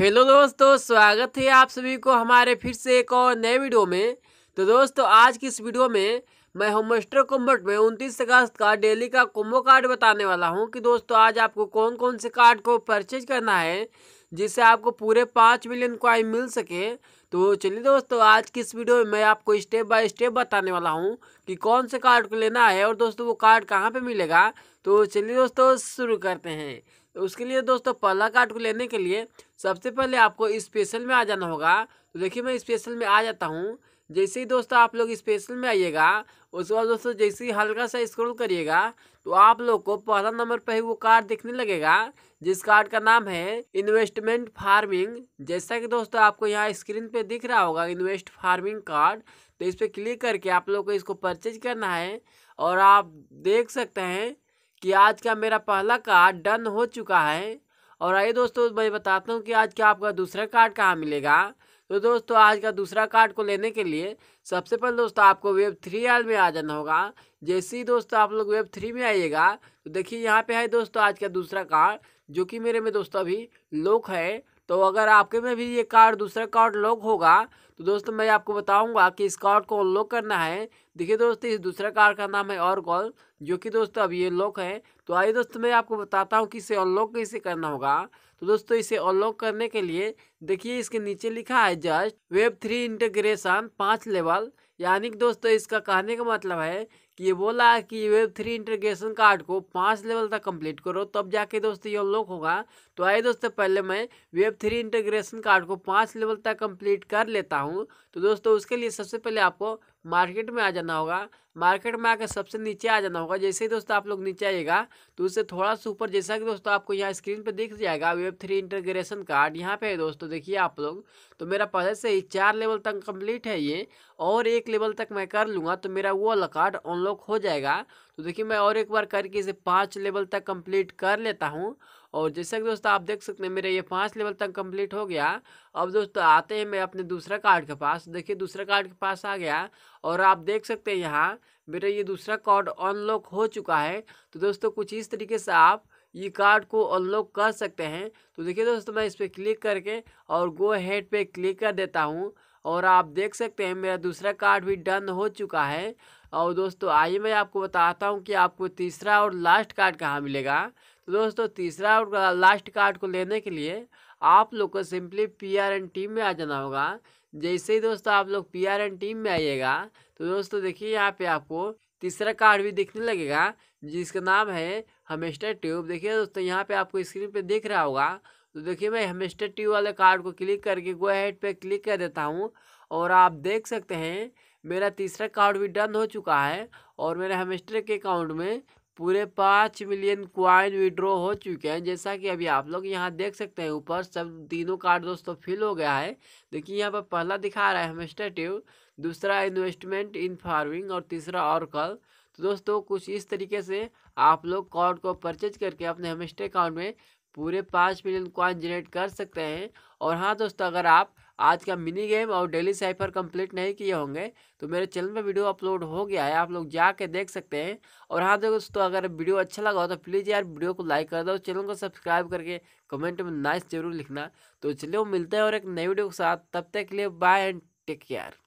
hello दोस्तों स्वागत है आप सभी को हमारे फिर से एक और नए वीडियो में तो दोस्तों आज की इस वीडियो में मैं होमस्टर कुंभट में उनतीस अगस्त का डेली का कोम्बो कार्ड बताने वाला हूं कि दोस्तों आज आपको कौन कौन से कार्ड को परचेज करना है जिससे आपको पूरे पाँच मिलियन क्वाइन मिल सके तो चलिए दोस्तों आज की इस वीडियो में मैं आपको स्टेप बाय स्टेप बताने वाला हूँ कि कौन से कार्ड को लेना है और दोस्तों वो कार्ड कहाँ पर मिलेगा तो चलिए दोस्तों शुरू करते हैं तो उसके लिए दोस्तों पहला कार्ड को लेने के लिए सबसे पहले आपको स्पेशल में आ जाना होगा तो देखिए मैं स्पेशल में आ जाता हूँ जैसे ही दोस्तों आप लोग स्पेशल में आइएगा उसके बाद दोस्तों जैसे ही हल्का सा स्क्रॉल करिएगा तो आप लोग को पहला नंबर पर ही वो कार्ड दिखने लगेगा जिस कार्ड का नाम है इन्वेस्टमेंट फार्मिंग जैसा कि दोस्तों आपको यहाँ स्क्रीन पे दिख रहा होगा इन्वेस्ट फार्मिंग कार्ड तो इस पर क्लिक करके आप लोग को इसको परचेज करना है और आप देख सकते हैं कि आज का मेरा पहला कार्ड डन हो चुका है और आइए दोस्तों मैं बताता हूँ कि आज का आपका दूसरा कार्ड कहाँ मिलेगा तो दोस्तों आज का दूसरा कार्ड को लेने के लिए सबसे पहले दोस्तों आपको वेब थ्री आल में आ जाना होगा जैसे ही दोस्तों आप लोग वेब थ्री में आइएगा तो देखिए यहाँ पे है दोस्तों आज का दूसरा कार्ड जो कि मेरे में दोस्तों अभी लोक है तो अगर आपके में भी ये कार्ड दूसरा कार्ड लॉक होगा तो दोस्तों मैं आपको बताऊंगा कि इस कार्ड को अनलॉक करना है देखिए दोस्तों इस दूसरा कार्ड का नाम है और कॉल जो कि दोस्तों अब ये लॉक है तो आइए दोस्तों मैं आपको बताता हूँ कि इसे अनलॉक कैसे करना होगा तो दोस्तों इसे अनलॉक करने के लिए देखिए इसके नीचे लिखा है जस्ट वेब थ्री इंटीग्रेशन पाँच लेवल यानी कि दोस्तों इसका कहने का मतलब है कि ये बोला कि वेब थ्री इंटरग्रेशन कार्ड को पाँच लेवल तक कंप्लीट करो तब जाके दोस्तों ये अनलॉक होगा तो आइए दोस्तों पहले मैं वेब थ्री इंटरग्रेशन कार्ड को पाँच लेवल तक कंप्लीट कर लेता हूँ तो दोस्तों उसके लिए सबसे पहले आपको मार्केट में आ जाना होगा मार्केट में आकर सबसे नीचे आ जाना होगा जैसे ही दोस्तों आप लोग नीचे आइएगा तो उससे थोड़ा सा ऊपर जैसा कि दोस्तों आपको यहाँ स्क्रीन पर दिख जाएगा वेब थ्री इंटरग्रेशन कार्ड यहाँ पे है दोस्तों देखिए आप लोग तो मेरा पहले से ही चार लेवल तक कंप्लीट है ये और एक लेवल तक मैं कर लूँगा तो मेरा वो वाला कार्ड अनलॉक हो जाएगा तो देखिए मैं और एक बार करके इसे पाँच लेवल तक कम्प्लीट कर लेता हूँ और जैसा कि दोस्तों आप देख सकते हैं मेरे ये पाँच लेवल तक कंप्लीट हो गया अब दोस्तों आते हैं मैं अपने दूसरा कार्ड के पास देखिए दूसरा कार्ड के पास आ गया और आप देख सकते हैं यहाँ मेरा ये दूसरा कार्ड अनलॉक हो चुका है तो दोस्तों कुछ इस तरीके से आप ये कार्ड को अनलॉक कर सकते हैं तो देखिए दोस्तों मैं इस पर क्लिक करके और गो हेड पर क्लिक कर देता हूँ और आप देख सकते हैं मेरा दूसरा कार्ड भी डन हो चुका है और दोस्तों आइए मैं आपको बताता हूँ कि आपको तीसरा और लास्ट कार्ड कहाँ मिलेगा तो दोस्तों तीसरा और लास्ट कार्ड को लेने के लिए आप लोग को simply P R N team में आ जाना होगा जैसे ही दोस्तों आप लोग पी आर एन टीम में आइएगा तो दोस्तों देखिए यहाँ पे आपको तीसरा कार्ड भी दिखने लगेगा जिसका नाम है हमेस्टर ट्यूब देखिए दोस्तों यहाँ पे आपको स्क्रीन पे दिख रहा होगा तो देखिए मैं हमेस्टर ट्यूब वाले कार्ड को क्लिक करके गो हेड पर क्लिक कर देता हूँ और आप देख सकते हैं मेरा तीसरा कार्ड भी डन हो चुका है और मेरे हेमेस्टर के अकाउंट में पूरे पाँच मिलियन क्वाइन विड्रॉ हो चुके हैं जैसा कि अभी आप लोग यहाँ देख सकते हैं ऊपर सब तीनों कार्ड दोस्तों फिल हो गया है देखिए यहाँ पर पहला दिखा रहा है हेमेस्टेटिव दूसरा इन्वेस्टमेंट इन फार्मिंग और तीसरा और कल तो दोस्तों कुछ इस तरीके से आप लोग कार्ड को परचेज करके अपने हेमेस्टर अकाउंट में पूरे पाँच मिलियन क्वाइन जनरेट कर सकते हैं और हाँ दोस्तों अगर आप आज का मिनी गेम और डेली साइफर कंप्लीट नहीं किए होंगे तो मेरे चैनल पर वीडियो अपलोड हो गया है आप लोग जाके देख सकते हैं और हाँ दोस्तों अगर वीडियो अच्छा लगा हो तो प्लीज़ यार वीडियो को लाइक कर दो चैनल को सब्सक्राइब करके कमेंट में नाइस जरूर लिखना तो चलिए मिलते हैं और एक नई वीडियो के साथ तब तक के लिए बाय एंड टेक केयर